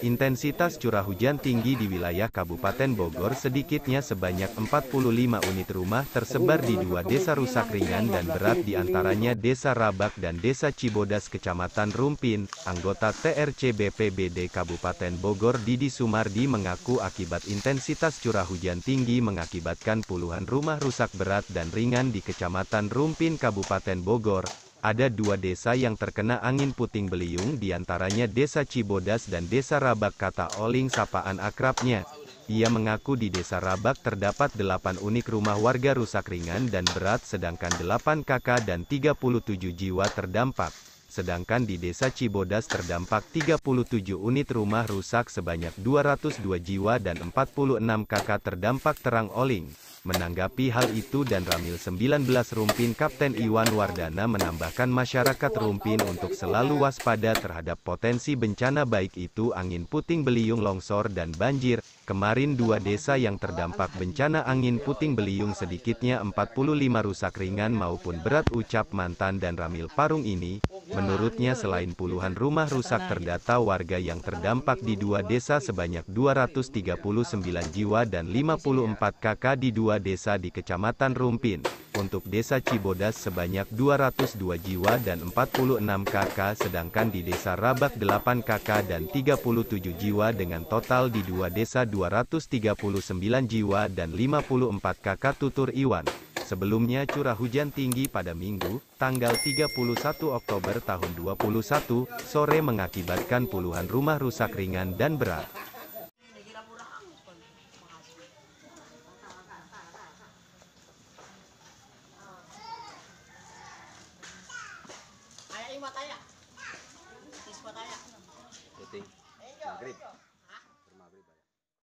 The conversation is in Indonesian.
Intensitas curah hujan tinggi di wilayah Kabupaten Bogor sedikitnya sebanyak 45 unit rumah tersebar di dua desa rusak ringan dan berat di antaranya Desa Rabak dan Desa Cibodas Kecamatan Rumpin. Anggota TRC BPBD Kabupaten Bogor Didi Sumardi mengaku akibat intensitas curah hujan tinggi mengakibatkan puluhan rumah rusak berat dan ringan di Kecamatan Rumpin Kabupaten Bogor ada dua desa yang terkena angin puting beliung diantaranya Desa Cibodas dan Desa Rabak kata Oling sapaan akrabnya. Ia mengaku di Desa Rabak terdapat 8 unik rumah warga rusak ringan dan berat sedangkan 8 kakak dan 37 jiwa terdampak sedangkan di desa Cibodas terdampak 37 unit rumah rusak sebanyak 202 jiwa dan 46 kakak terdampak terang oling. Menanggapi hal itu dan Ramil 19 Rumpin Kapten Iwan Wardana menambahkan masyarakat Rumpin untuk selalu waspada terhadap potensi bencana baik itu angin puting beliung longsor dan banjir. Kemarin dua desa yang terdampak bencana angin puting beliung sedikitnya 45 rusak ringan maupun berat ucap mantan dan Ramil Parung ini, Menurutnya selain puluhan rumah rusak terdata warga yang terdampak di dua desa sebanyak 239 jiwa dan 54 KK di dua desa di Kecamatan Rumpin. Untuk desa Cibodas sebanyak 202 jiwa dan 46 KK sedangkan di desa Rabak 8 KK dan 37 jiwa dengan total di dua desa 239 jiwa dan 54 KK tutur Iwan. Sebelumnya curah hujan tinggi pada Minggu, tanggal 31 Oktober tahun 2021, sore mengakibatkan puluhan rumah rusak ringan dan berat.